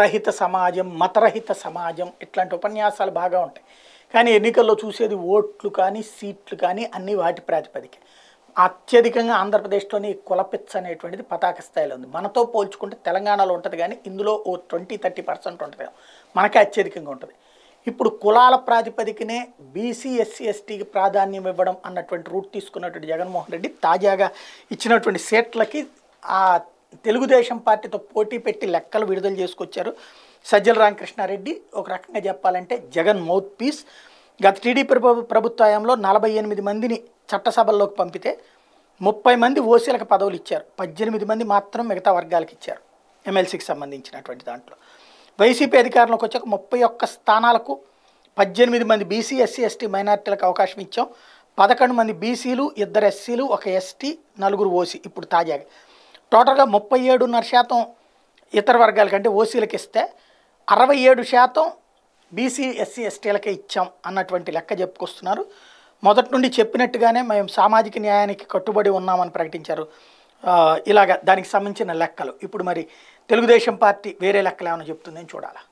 రహిత సమాజం మతరహిత సమాజం ఇట్లాంటి ఉపన్యాసాలు బాగా ఉంటాయి కానీ ఎన్నికల్లో చూసేది ఓట్లు కానీ సీట్లు కానీ అన్ని వాటి ప్రాతిపదిక అత్యధికంగా ఆంధ్రప్రదేశ్లోని కులపిచ్చ అనేటువంటిది పతాక స్థాయిలో ఉంది మనతో పోల్చుకుంటే తెలంగాణలో ఉంటుంది కానీ ఇందులో ఓ ట్వంటీ థర్టీ పర్సెంట్ ఉంటుంది మనకే అత్యధికంగా ఉంటుంది ఇప్పుడు కులాల ప్రాతిపదికనే బీసీ ఎస్సీ ఎస్టీకి ప్రాధాన్యం ఇవ్వడం అన్నటువంటి రూట్ తీసుకున్నటువంటి జగన్మోహన్ రెడ్డి తాజాగా ఇచ్చినటువంటి సీట్లకి ఆ తెలుగుదేశం పార్టీతో పోటీ పెట్టి లెక్కలు విడుదల చేసుకొచ్చారు సజ్జల రామకృష్ణారెడ్డి ఒక రకంగా చెప్పాలంటే జగన్ మౌత్ పీస్ గత టీడీపీ ప్రభుత్వ హయాంలో నలభై ఎనిమిది మందిని చట్టసభల్లోకి పంపితే ముప్పై మంది ఓసీలకు పదవులు ఇచ్చారు పద్దెనిమిది మంది మాత్రం మిగతా వర్గాలకు ఇచ్చారు ఎమ్మెల్సీకి సంబంధించినటువంటి దాంట్లో వైసీపీ అధికారంలోకి వచ్చాక ముప్పై ఒక్క స్థానాలకు పద్దెనిమిది మంది బీసీ ఎస్సీ ఎస్టీ మైనార్టీలకు అవకాశం ఇచ్చాం పదకొండు మంది బీసీలు ఇద్దరు ఎస్సీలు ఒక ఎస్టీ నలుగురు ఓసీ ఇప్పుడు తాజాగా టోటల్గా ముప్పై ఏడున్నర శాతం ఇతర వర్గాల కంటే ఓసీలకు ఇస్తే అరవై ఏడు శాతం బీసీ ఎస్సీ ఎస్టీలకే ఇచ్చాం అన్నటువంటి లెక్క చెప్పుకొస్తున్నారు మొదటి నుండి చెప్పినట్టుగానే మేము సామాజిక న్యాయానికి కట్టుబడి ఉన్నామని ప్రకటించారు ఇలాగ దానికి సంబంధించిన లెక్కలు ఇప్పుడు మరి తెలుగుదేశం పార్టీ వేరే లెక్కలు ఏమైనా చెప్తుందని చూడాలా